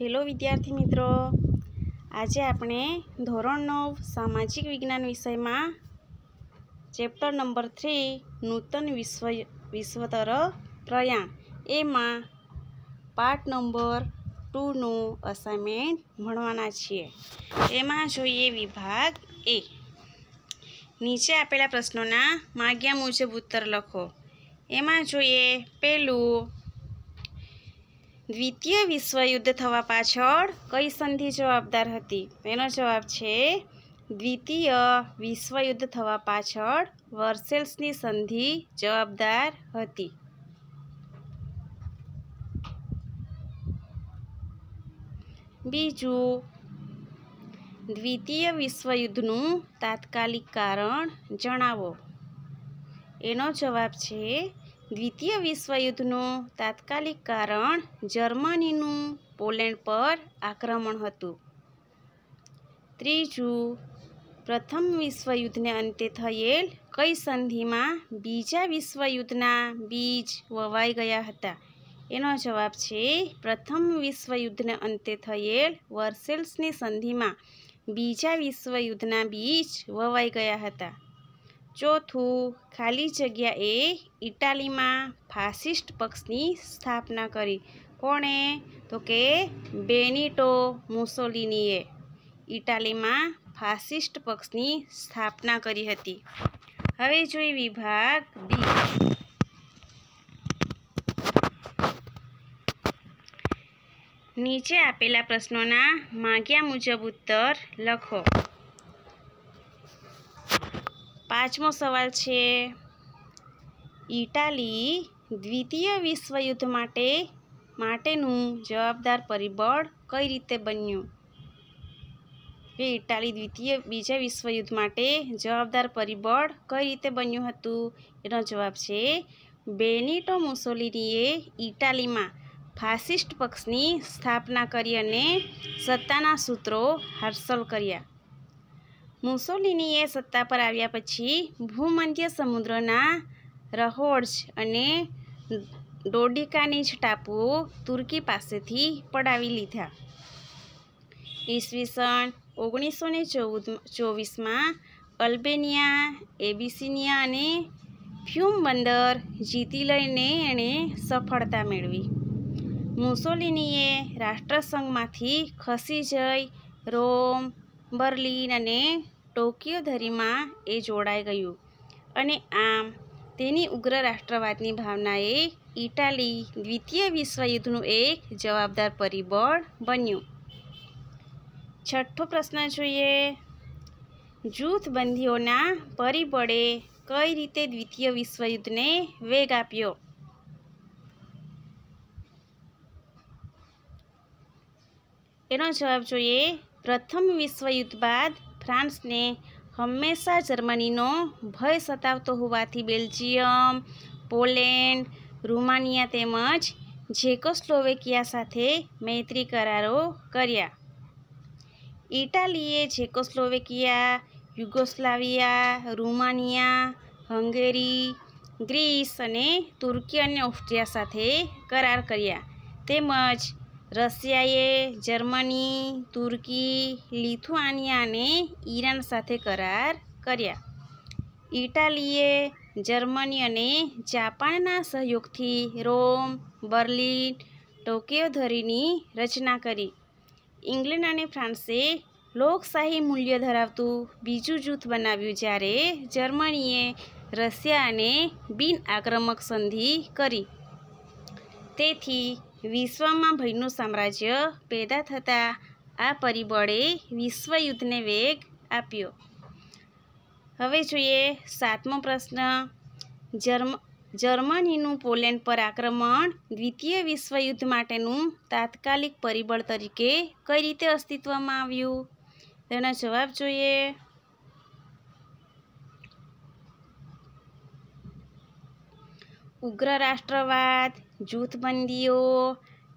hello વિદ્યાર્થી મિત્રો આજે આપણે ધોરણ નવ સામાજિક વિજ્ઞાન વિષયમાં ચેપ્ટર નંબર થ્રી નૂતન વિશ્વ વિશ્વતર પ્રયાણ એમાં પાર્ટ નંબર ટુનું અસાઇનમેન્ટ ભણવાના છીએ એમાં જોઈએ વિભાગ એ નીચે આપેલા પ્રશ્નોના માગ્યા મુજબ ઉત્તર લખો એમાં જોઈએ પહેલું દ્વિતીય વિશ્વયુદ્ધ થવા પાછળ કઈ સંધિ જવાબદાર હતી એનો જવાબ છે દ્વિતીય વિશ્વયુદ્ધ થવા પાછળ વર્સેલ્સની સંધિ જવાબદાર હતી બીજું દ્વિતીય વિશ્વયુદ્ધનું તાત્કાલિક કારણ જણાવો એનો જવાબ છે દ્વિતીય વિશ્વયુદ્ધનું તાત્કાલિક કારણ જર્મનીનું પોલેન્ડ પર આક્રમણ હતું ત્રીજું પ્રથમ વિશ્વયુદ્ધને અંતે થયેલ કઈ સંધિમાં બીજા વિશ્વયુદ્ધના બીજ વવાઈ ગયા હતા એનો જવાબ છે પ્રથમ વિશ્વયુદ્ધને અંતે થયેલ વર્સેલ્સની સંધિમાં બીજા વિશ્વયુદ્ધના બીજ વવાઈ ગયા હતા ચોથું ખાલી જગ્યાએ ઇટાલીમાં ફાસિસ્ટ પક્ષની સ્થાપના કરી કોણે તો કે બેનિટો મુસોલિનીએ ઇટાલીમાં ફાસિસ્ટ પક્ષની સ્થાપના કરી હતી હવે જોઈ વિભાગ બી નીચે આપેલા પ્રશ્નોના માગ્યા મુજબ ઉત્તર લખો પાંચમો સવાલ છે ઇટાલી દ્વિતીય વિશ્વયુદ્ધ માટે માટેનું જવાબદાર પરિબળ કઈ રીતે બન્યું કે ઇટાલી દ્વિતીય બીજા વિશ્વયુદ્ધ માટે જવાબદાર પરિબળ કઈ રીતે બન્યું હતું એનો જવાબ છે બેનિટો મુસોલિનીએ ઇટાલીમાં ફાસિસ્ટ પક્ષની સ્થાપના કરી અને સત્તાના સૂત્રો હાંસલ કર્યા મુસોલિનીએ સત્તા પર આવ્યા પછી ભૂમધ્ય સમુદ્રના રહોડ્સ અને ડોડિકાનીજ ટાપુઓ તુર્કી પાસેથી પડાવી લીધા ઈસવીસન ઓગણીસો ને ચૌદ ચોવીસમાં અલ્બેનિયા એબિસિનિયા અને ફ્યુમ બંદર જીતી લઈને એણે સફળતા મેળવી મુસોલિનીએ રાષ્ટ્રસંઘમાંથી ખસી જઈ રોમ બર્લિન અને ટોકિયો ધરીમાં એ જોડાઈ ગયું અને આમ તેની ઉગ્ર રાષ્ટ્રવાદની ભાવનાએ ઇટાલી દ્વિતીય વિશ્વયુદ્ધનું એક જવાબદાર પરિબળ બન્યું છઠ્ઠો પ્રશ્ન જોઈએ જૂથબંધીઓના પરિબળે કઈ રીતે દ્વિતીય વિશ્વયુદ્ધને વેગ આપ્યો એનો જવાબ જોઈએ પ્રથમ વિશ્વયુદ્ધ બાદ ફ્રાન્સને હંમેશા જર્મનીનો ભય સતાવતો હોવાથી બેલ્જિયમ પોલેન્ડ રૂમાનિયા તેમજ જેકોસ્લોવેકિયા સાથે મૈત્રી કરારો કર્યા ઇટાલીએ Czechoslovakia Yugoslavia Romania Hungary Greece અને તુર્કી અને ઓસ્ટ્રિયા સાથે કરાર કર્યા તેમજ રશિયાએ જર્મની તુર્કી લિથુઆનિયા અને ઈરાન સાથે કરાર કર્યા ઇટાલીએ જર્મની અને જાપાનના સહયોગથી રોમ બર્લિન ટોક્યો ધરીની રચના કરી ઇંગ્લેન્ડ અને ફ્રાન્સે લોકશાહી મૂલ્ય ધરાવતું બીજું જૂથ બનાવ્યું જ્યારે જર્મનીએ રશિયા અને બિન આક્રમક સંધિ કરી તેથી વિશ્વમાં ભયનું સામ્રાજ્ય પેદા થતાં આ પરિબળે વિશ્વયુદ્ધને વેગ આપ્યો હવે જોઈએ સાતમો પ્રશ્ન જર્મ જર્મનીનું પોલેન્ડ પર આક્રમણ દ્વિતીય વિશ્વયુદ્ધ માટેનું તાત્કાલિક પરિબળ તરીકે કઈ રીતે અસ્તિત્વમાં આવ્યું તેનો જવાબ જોઈએ ઉગ્ર રાષ્ટ્રવાદ જૂથબંધીઓ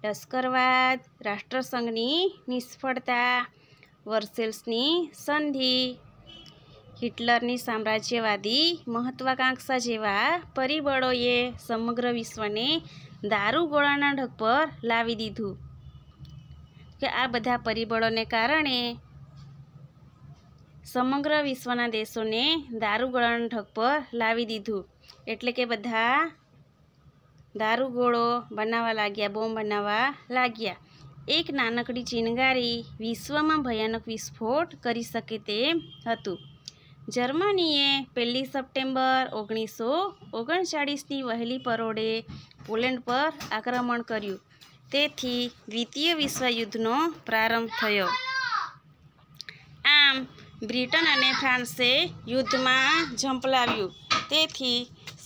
લશ્કરવાદ રાષ્ટ્રસંઘની નિષ્ફળતા વર્સેલ્સની સંધિ હિટલરની સામ્રાજ્યવાદી મહત્વાકાંક્ષા જેવા પરિબળોએ સમગ્ર વિશ્વને દારૂગોળાના ઢગ પર લાવી દીધું કે આ બધા પરિબળોને કારણે સમગ્ર વિશ્વના દેશોને દારૂગોળાના ઢગ પર લાવી દીધું એટલે કે બધા દારૂગોળો બનાવવા લાગ્યા બોમ્બ બનાવવા લાગ્યા એક નાનકડી ચિનગારી વિશ્વમાં ભયાનક વિસ્ફોટ કરી શકે તેમ હતું જર્મનીએ પહેલી સપ્ટેમ્બર ઓગણીસો ઓગણચાળીસની વહેલી પરોડે પોલેન્ડ પર આક્રમણ કર્યું તેથી દ્વિતીય વિશ્વયુદ્ધનો પ્રારંભ થયો આમ બ્રિટન અને ફ્રાન્સે યુદ્ધમાં ઝંપલાવ્યું તેથી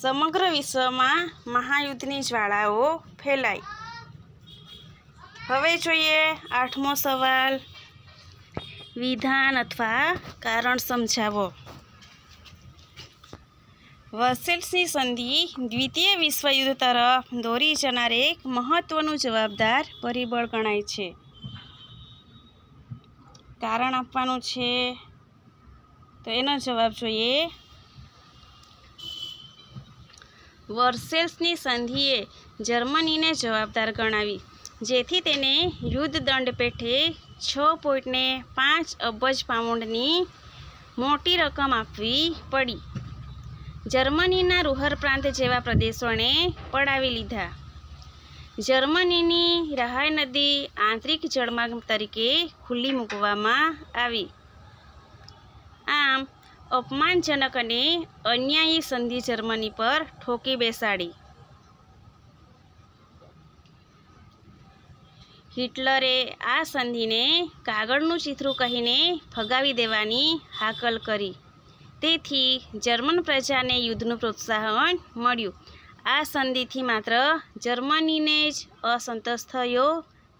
સમગ્ર વિશ્વમાં મહાયુદ્ધની જ્વાળાઓ ફેલાઈ હવે જોઈએ આઠમો સવાલ વિધાન અથવા કારણ સમજાવો વર્સેલ્સની સંધિ દ્વિતીય વિશ્વયુદ્ધ તરફ દોરી જનાર એક મહત્ત્વનું જવાબદાર પરિબળ ગણાય છે કારણ આપવાનું છે તો એનો જવાબ જોઈએ વર્સેલ્સની સંધિએ જર્મનીને જવાબદાર ગણાવી જેથી તેને યુદ્ધ દંડ પેઠે છ પોઈન્ટને પાંચ અબજ પાઉન્ડની મોટી રકમ આપવી પડી જર્મનીના રૂહર પ્રાંત જેવા પ્રદેશોને પડાવી લીધા જર્મનીની રહાય નદી આંતરિક જળમાર્ગ તરીકે ખુલ્લી મૂકવામાં આવી આમ અપમાનજનક અને અન્યાયી સંધિ જર્મની પર ઠોકી બેસાડી હિટલરે આ સંધિને કાગળનું ચિત્રું કહીને ફગાવી દેવાની હાકલ કરી તેથી જર્મન પ્રજાને યુદ્ધનું પ્રોત્સાહન મળ્યું આ સંધિથી માત્ર જર્મનીને જ અસંતોષ થયો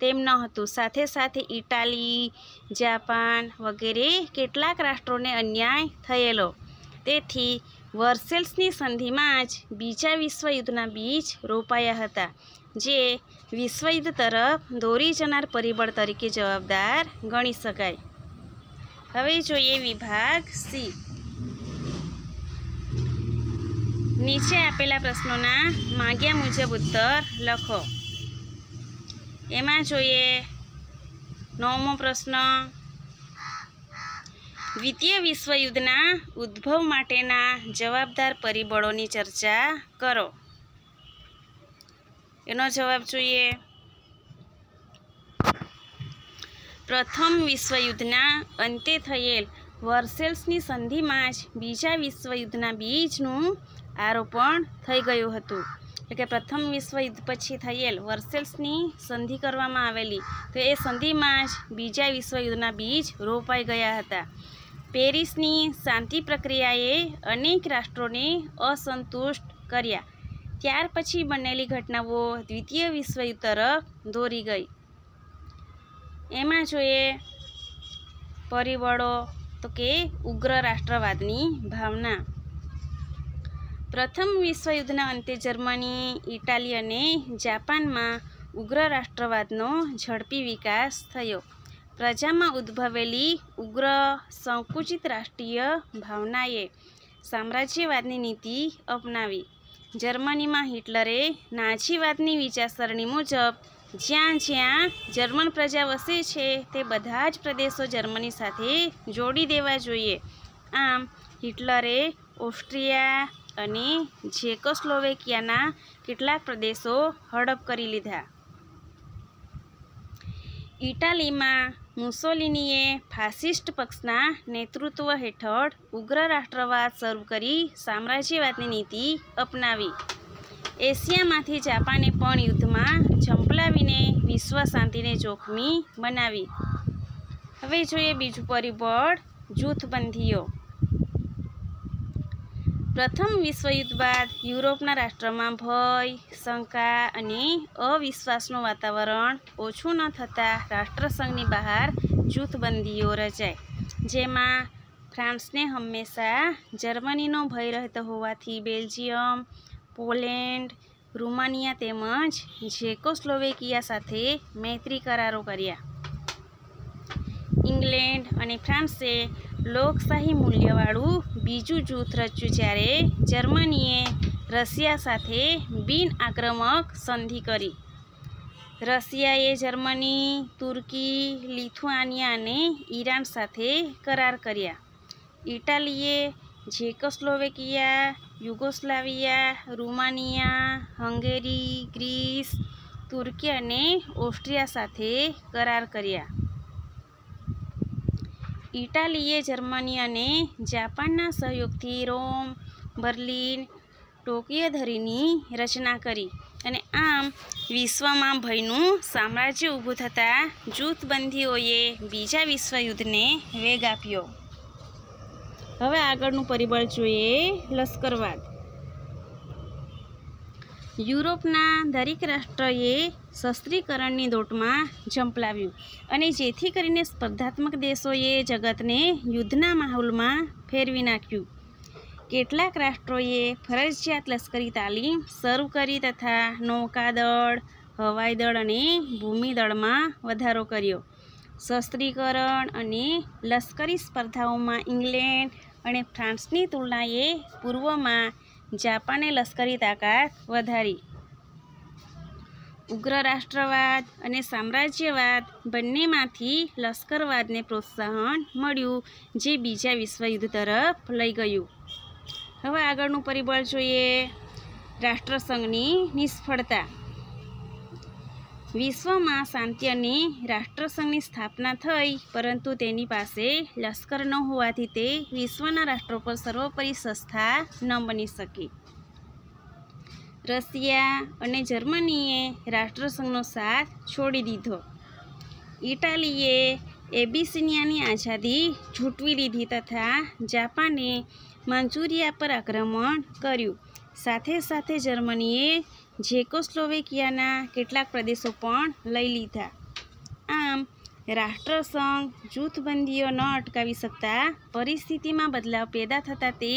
તેમ ન હતું સાથે સાથે ઇટાલી જાપાન વગેરે કેટલાક રાષ્ટ્રોને અન્યાય થયેલો તેથી વર્સેલ્સની સંધિમાં જ બીજા વિશ્વયુદ્ધના બીજ રોપાયા હતા જે વિશ્વયુદ્ધ તરફ દોરી જનાર પરિબળ તરીકે જવાબદાર ગણી શકાય હવે જોઈએ વિભાગ સી નીચે આપેલા પ્રશ્નોના માગ્યા મુજબ ઉત્તર લખો એમાં જોઈએ નવમો પ્રશ્ન દ્વિતીય વિશ્વયુદ્ધના ઉદ્ભવ માટેના જવાબદાર પરિબળોની ચર્ચા કરો એનો જવાબ જોઈએ પ્રથમ વિશ્વયુદ્ધના અંતે થયેલ વર્સેલ્સની સંધિમાં જ બીજા વિશ્વયુદ્ધના બીજનું આરોપણ થઈ ગયું હતું એટલે કે પ્રથમ વિશ્વયુદ્ધ પછી થયેલ વર્સેલ્સની સંધિ કરવામાં આવેલી તો એ સંધિમાં જ બીજા વિશ્વયુદ્ધના બીજ રોપાઈ ગયા હતા પેરિસની શાંતિ પ્રક્રિયાએ અનેક રાષ્ટ્રોને અસંતુષ્ટ કર્યા ત્યાર પછી બનેલી ઘટનાઓ દ્વિતીય વિશ્વયુદ્ધ તરફ દોરી ગઈ એમાં જોઈએ પરિબળો તો કે ઉગ્ર રાષ્ટ્રવાદની ભાવના પ્રથમ વિશ્વયુદ્ધના અંતે જર્મની ઇટાલી અને જાપાનમાં ઉગ્ર રાષ્ટ્રવાદનો ઝડપી વિકાસ થયો પ્રજામાં ઉદ્ભવેલી ઉગ્ર સંકુચિત રાષ્ટ્રીય ભાવનાએ સામ્રાજ્યવાદની નીતિ અપનાવી જર્મનીમાં હિટલરે નાજીવાદની વિચારસરણી મુજબ જ્યાં જ્યાં જર્મન પ્રજા વસે છે તે બધા જ પ્રદેશો જર્મની સાથે જોડી દેવા જોઈએ આમ હિટલરે ઓસ્ટ્રિયા અને જેકોસ્લોવેકિયાના કેટલાક પ્રદેશો હડપ કરી લીધા ઇટાલીમાં મુસોલિનીએ ફાસિસ્ટ પક્ષના નેતૃત્વ હેઠળ ઉગ્ર રાષ્ટ્રવાદ શરૂ કરી સામ્રાજ્યવાદની નીતિ અપનાવી એશિયામાંથી જાપાને પણ યુદ્ધમાં ઝંપલાવીને વિશ્વ શાંતિને જોખમી બનાવી હવે જોઈએ બીજું પરિબળ જૂથબંધીઓ પ્રથમ વિશ્વયુદ્ધ બાદ યુરોપના રાષ્ટ્રમાં ભય શંકા અને અવિશ્વાસનું વાતાવરણ ઓછું ન થતાં રાષ્ટ્રસંઘની બહાર જૂથબંધીઓ રચાય જેમાં ફ્રાન્સને હંમેશા જર્મનીનો ભય રહેતો હોવાથી બેલ્જિયમ પોલેન્ડ રૂમાનિયા તેમજ જેકોસ્લોવેકિયા સાથે મૈત્રી કરારો કર્યા ઇંગ્લેન્ડ અને ફ્રાન્સે લોકશાહી મૂલ્યવાળું બીજું જૂથ રચ્યું જ્યારે જર્મનીએ રશિયા સાથે બિન આક્રમક સંધિ કરી રશિયાએ જર્મની તુર્કી લિથુઆનિયા અને ઈરાન સાથે કરાર કર્યા ઇટાલીએ Czechoslovakia Yugoslavia Romania Hungary Greece તુર્કી અને ઓસ્ટ્રિયા સાથે કરાર કર્યા ઇટાલીએ જર્મની અને જાપાનના સહયોગથી રોમ બર્લિન ટોકિયો ધરીની રચના કરી અને આમ વિશ્વમાં ભયનું સામ્રાજ્ય ઊભું થતાં જૂથબંધીઓએ બીજા વિશ્વયુદ્ધને વેગ આપ્યો હવે આગળનું પરિબળ જોઈએ લશ્કરવાદ યુરોપના દરેક રાષ્ટ્રએ શસ્ત્રીકરણની દોટમાં ઝંપલાવ્યું અને જેથી કરીને સ્પર્ધાત્મક દેશોએ જગતને યુદ્ધના માહોલમાં ફેરવી નાખ્યું કેટલાક રાષ્ટ્રોએ ફરજિયાત લશ્કરી તાલીમ શરૂ કરી તથા નૌકાદળ હવાઈદળ અને ભૂમિદળમાં વધારો કર્યો શસ્ત્રીકરણ અને લશ્કરી સ્પર્ધાઓમાં ઇંગ્લેન્ડ અને ફ્રાન્સની તુલનાએ પૂર્વમાં જાપાને લશ્કરી તાકાત વધારી ઉગ્ર રાષ્ટ્રવાદ અને સામ્રાજ્યવાદ બંનેમાંથી લશ્કરવાદને પ્રોત્સાહન મળ્યું જે બીજા વિશ્વયુદ્ધ તરફ લઈ ગયું હવે આગળનું પરિબળ જોઈએ રાષ્ટ્રસંઘની નિષ્ફળતા વિશ્વમાં શાંતિ અને રાષ્ટ્રસંઘની સ્થાપના થઈ પરંતુ તેની પાસે લશ્કર ન હોવાથી તે વિશ્વના રાષ્ટ્રો પર સર્વોપરી સંસ્થા ન બની શકે રશિયા અને જર્મનીએ રાષ્ટ્રસંઘનો સાથ છોડી દીધો ઇટાલીએ એબિસિનિયાની આઝાદી ઝૂંટવી લીધી તથા જાપાને મંચુરિયા પર આક્રમણ કર્યું સાથે સાથે જર્મનીએ જેકોસ્લોવેકિયાના કેટલાક પ્રદેશો પણ લઈ લીધા આમ રાષ્ટ્રસંઘ જૂથબંધીઓ ન અટકાવી શકતા પરિસ્થિતિમાં બદલાવ પેદા થતાં તે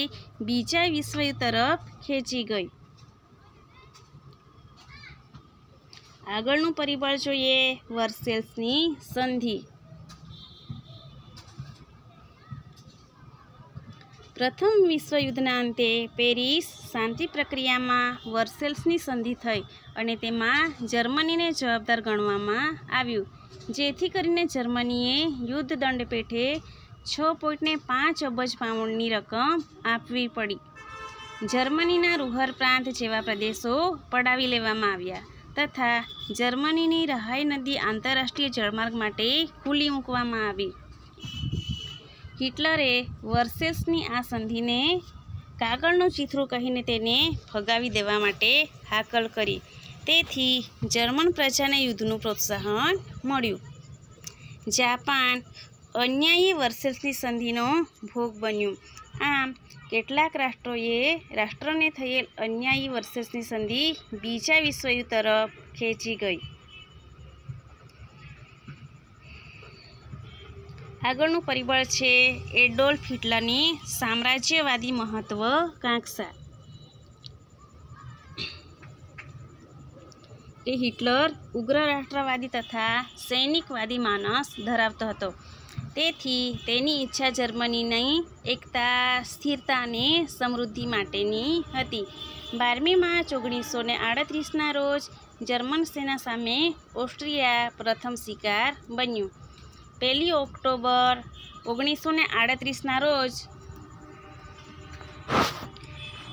બીજા વિશ્વયુદ્ધ તરફ ખેંચી ગઈ આગળનું પરિબળ જોઈએ વર્સેલ્સની સંધિ પ્રથમ વિશ્વયુદ્ધના અંતે પેરિસ શાંતિ પ્રક્રિયામાં વર્સેલ્સની સંધિ થઈ અને તેમાં જર્મનીને જવાબદાર ગણવામાં આવ્યું જેથી કરીને જર્મનીએ યુદ્ધ દંડ પેઠે છ પોઈન્ટને પાંચ અબજ પાઉન્ડની રકમ આપવી પડી જર્મનીના રૂહર પ્રાંત જેવા પ્રદેશો પડાવી લેવામાં આવ્યા તથા જર્મનીની રહાઈ નદી આંતરરાષ્ટ્રીય જળમાર્ગ માટે ખુલ્લી મૂકવામાં આવી હિટલરે વર્સેસની આ સંધિને કાગળનું ચિથરું કહીને તેને ફગાવી દેવા માટે હાકલ કરી તેથી જર્મન પ્રજાને યુદ્ધનું પ્રોત્સાહન મળ્યું જાપાન અન્યાયી વર્સેસની સંધિનો ભોગ બન્યું આમ કેટલાક રાષ્ટ્રોએ રાષ્ટ્રને થયેલ અન્યાયી વર્સેસની સંધિ બીજા વિશ્વયુદ્ધ તરફ ખેંચી ગઈ આગળનું પરિબળ છે એડોલ્ફ હિટલરની સામ્રાજ્યવાદી કાંક્ષા એ હિટલર ઉગ્ર રાષ્ટ્રવાદી તથા સૈનિકવાદી માનસ ધરાવતો હતો તેથી તેની ઈચ્છા જર્મનીની એકતા સ્થિરતા અને સમૃદ્ધિ માટેની હતી બારમી માર્ચ ઓગણીસો ને આડત્રીસના રોજ જર્મન સેના સામે ઓસ્ટ્રિયા પ્રથમ શિકાર બન્યું પહેલી ઓક્ટોબર ઓગણીસો ને આડત્રીસના રોજ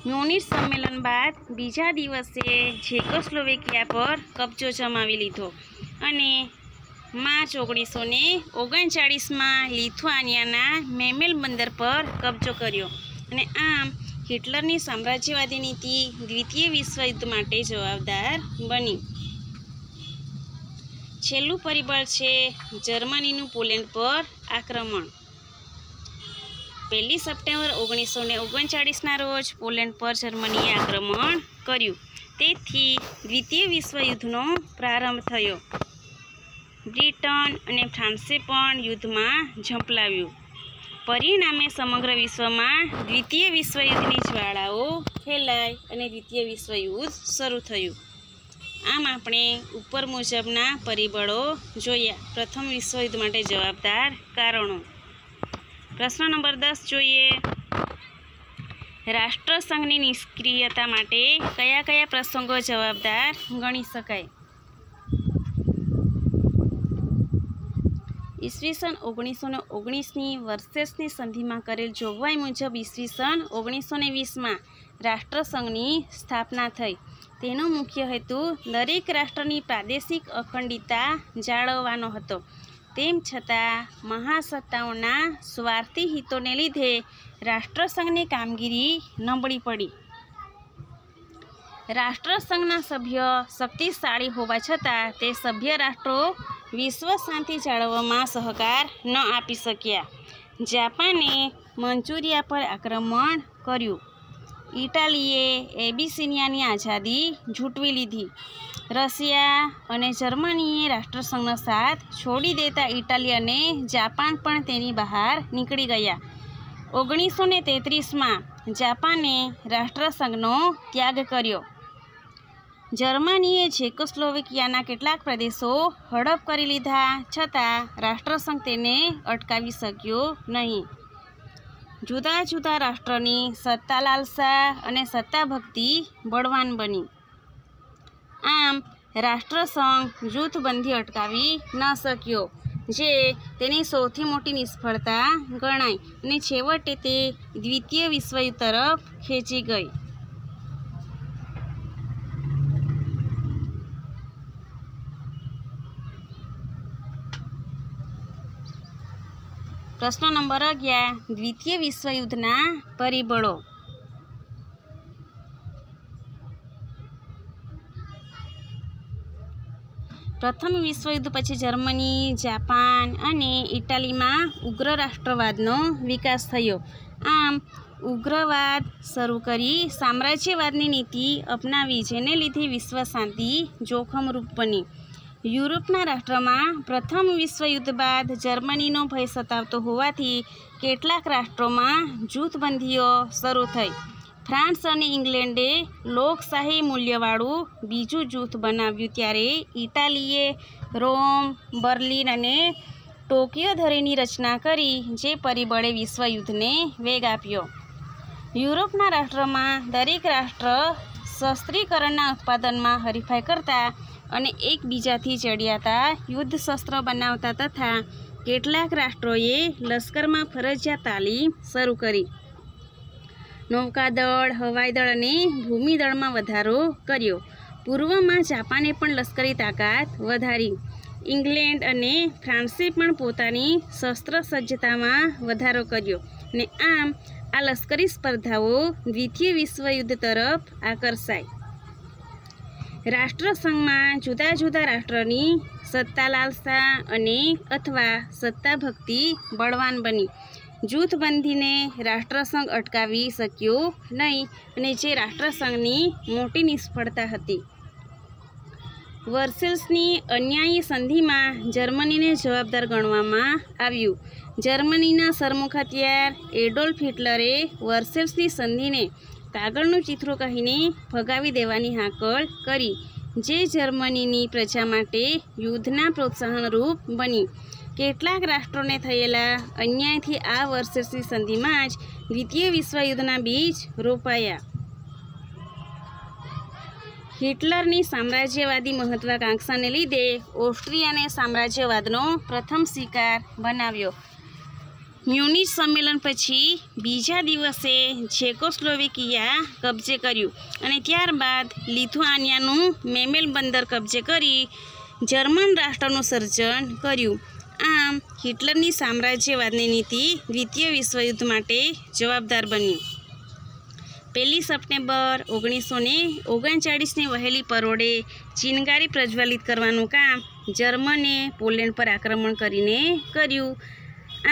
મ્યુનિટ સંમેલન બાદ બીજા દિવસે જેકોસ્લોવેકિયા પર કબજો જમાવી લીધો અને માર્ચ ઓગણીસો ને ઓગણચાળીસમાં લિથુઆનિયાના મેમેલ બંદર પર કબજો કર્યો અને આમ હિટલરની સામ્રાજ્યવાદી નીતિ દ્વિતીય વિશ્વયુદ્ધ માટે જવાબદાર બની છેલ્લું પરિબળ છે જર્મનીનું પોલેન્ડ પર આક્રમણ પહેલી સપ્ટેમ્બર ઓગણીસો ને ઓગણચાળીસના રોજ પોલેન્ડ પર જર્મનીએ આક્રમણ કર્યું તેથી દ્વિતીય વિશ્વયુદ્ધનો પ્રારંભ થયો બ્રિટન અને ફ્રાન્સે પણ યુદ્ધમાં ઝંપલાવ્યું પરિણામે સમગ્ર વિશ્વમાં દ્વિતીય વિશ્વયુદ્ધની જ્વાળાઓ ફેલાઈ અને દ્વિતીય વિશ્વયુદ્ધ શરૂ થયું આમ આપણે ઉપર મુજબના પરિબળો જોઈએ પ્રથમ વિશ્વયુદ્ધ માટે જવાબદાર કારણો પ્રશ્ન નંબર દસ જોઈએ રાષ્ટ્રસંઘની નિષ્ક્રિયતા માટે કયા કયા પ્રસંગો જવાબદાર ગણી શકાય ઈસવીસન ઓગણીસો ને ઓગણીસની વર્ષેસની સંધિમાં કરેલ જોગવાઈ મુજબ ઈસવીસન ઓગણીસો ને વીસમાં રાષ્ટ્રસંઘની સ્થાપના થઈ તેનો મુખ્ય હેતુ દરેક રાષ્ટ્રની પ્રાદેશિક અખંડિતતા જાળવવાનો હતો તેમ છતાં મહાસત્તાઓના સ્વાર્થી હિતોને લીધે રાષ્ટ્રસંઘની કામગીરી નબળી પડી રાષ્ટ્રસંઘના સભ્ય શક્તિશાળી હોવા છતાં તે સભ્ય રાષ્ટ્રો વિશ્વ શાંતિ જાળવવામાં સહકાર ન આપી શક્યા જાપાને મંચુરિયા પર આક્રમણ કર્યું ઇટાલીએ એબિસિનિયાની આઝાદી ઝૂંટવી લીધી રશિયા અને જર્મનીએ રાષ્ટ્રસંઘનો સાથ છોડી દેતા ઇટાલી અને જાપાન પણ તેની બહાર નીકળી ગયા ઓગણીસો ને તેત્રીસમાં જાપાને રાષ્ટ્રસંઘનો ત્યાગ કર્યો જર્મનીએ જેકોસ્લોવિકિયાના કેટલાક પ્રદેશો હડપ કરી લીધા છતાં રાષ્ટ્રસંઘ તેને અટકાવી શક્યો નહીં જુદા જુદા રાષ્ટ્રની સત્તા લાલસા અને સત્તા ભક્તિ બળવાન બની આમ રાષ્ટ્રસંઘ જૂથબંધી અટકાવી ન શક્યો જે તેની સૌથી મોટી નિષ્ફળતા ગણાય અને છેવટે તે દ્વિતીય વિશ્વયુદ્ધ તરફ ખેંચી ગઈ પ્રશ્ન નંબર અગિયાર દ્વિતીય વિશ્વયુદ્ધના પરિબળો પ્રથમ વિશ્વયુદ્ધ પછી જર્મની જાપાન અને ઇટાલીમાં ઉગ્ર રાષ્ટ્રવાદનો વિકાસ થયો આમ ઉગ્રવાદ શરૂ કરી સામ્રાજ્યવાદની નીતિ અપનાવી જેને લીધે વિશ્વ શાંતિ જોખમરૂપ બની યુરોપના રાષ્ટ્રમાં પ્રથમ વિશ્વયુદ્ધ બાદ જર્મનીનો ભય સતાવતો હોવાથી કેટલાક રાષ્ટ્રોમાં જૂથબંધીઓ શરૂ થઈ ફ્રાન્સ અને ઇંગ્લેન્ડે લોકશાહી મૂલ્યવાળું બીજું જૂથ બનાવ્યું ત્યારે ઇટાલીએ રોમ બર્લિન અને ટોક્યો ધરીની રચના કરી જે પરિબળે વિશ્વયુદ્ધને વેગ આપ્યો યુરોપના રાષ્ટ્રમાં દરેક રાષ્ટ્ર શસ્ત્રીકરણના ઉત્પાદનમાં હરીફાઈ કરતાં અને એકબીજાથી ચડિયાતા યુદ્ધ શસ્ત્ર બનાવતા તથા કેટલાક રાષ્ટ્રોએ લશ્કરમાં ફરજિયાત તાલીમ શરૂ કરી નૌકાદળ હવાઈદળ અને ભૂમિદળમાં વધારો કર્યો પૂર્વમાં જાપાને પણ લશ્કરી તાકાત વધારી ઇંગ્લેન્ડ અને ફ્રાન્સે પણ પોતાની શસ્ત્ર સજ્જતામાં વધારો કર્યો ને આમ આ લશ્કરી સ્પર્ધાઓ દ્વિતીય વિશ્વયુદ્ધ તરફ આકર્ષાય રાષ્ટ્રસંઘમાં જુદા જુદા રાષ્ટ્રની સત્તા લાલસા અને અથવા સત્તા ભક્તિ બળવાન બની જૂથ બંધીને રાષ્ટ્રસંઘ અટકાવી શક્યો નહીં અને જે રાષ્ટ્રસંઘની મોટી નિષ્ફળતા હતી વર્સેલ્સની અન્યાયી સંધિમાં જર્મનીને જવાબદાર ગણવામાં આવ્યું જર્મનીના સરમુખ સરમુખત્યાર એડોલ્ફ હિટલરે વર્સેલ્સની સંધિને કાગળનું ચિત્રો કહીને ભગાવી દેવાની હાકળ કરી જે જર્મનીની પ્રજા માટે યુદ્ધના પ્રોત્સાહનરૂપ બની કેટલાક રાષ્ટ્રોને થયેલા અન્યાયથી આ વર્ષની સંધિમાં જ દ્વિતીય વિશ્વયુદ્ધના બીજ રોપાયા હિટલરની સામ્રાજ્યવાદી મહત્વાકાંક્ષાને લીધે ઓસ્ટ્રિયાને સામ્રાજ્યવાદનો પ્રથમ શિકાર બનાવ્યો મ્યુનિસ સંમેલન પછી બીજા દિવસે જેકોસ્લોવેકિયા કબજે કર્યું અને ત્યારબાદ લિથુઆનિયાનું મેમેલ બંદર કબજે કરી જર્મન રાષ્ટ્રનું સર્જન કર્યું આમ હિટલરની સામ્રાજ્યવાદની નીતિ દ્વિતીય વિશ્વયુદ્ધ માટે જવાબદાર બની પહેલી સપ્ટેમ્બર ઓગણીસો ને ઓગણચાળીસની વહેલી પરોડે ચિનગારી પ્રજ્વલિત કરવાનું કામ જર્મને પોલેન્ડ પર આક્રમણ કરીને કર્યું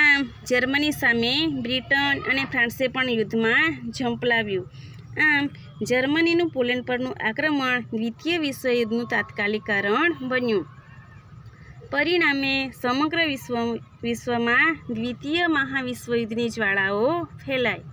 આમ જર્મની સામે બ્રિટન અને ફ્રાન્સે પણ યુદ્ધમાં ઝંપલાવ્યું આમ જર્મનીનું પોલેન્ડ પરનું આક્રમણ દ્વિતીય વિશ્વયુદ્ધનું તાત્કાલિક કારણ બન્યું પરિણામે સમગ્ર વિશ્વ વિશ્વમાં દ્વિતીય મહાવિશ્વયુદ્ધની જ્વાળાઓ ફેલાઈ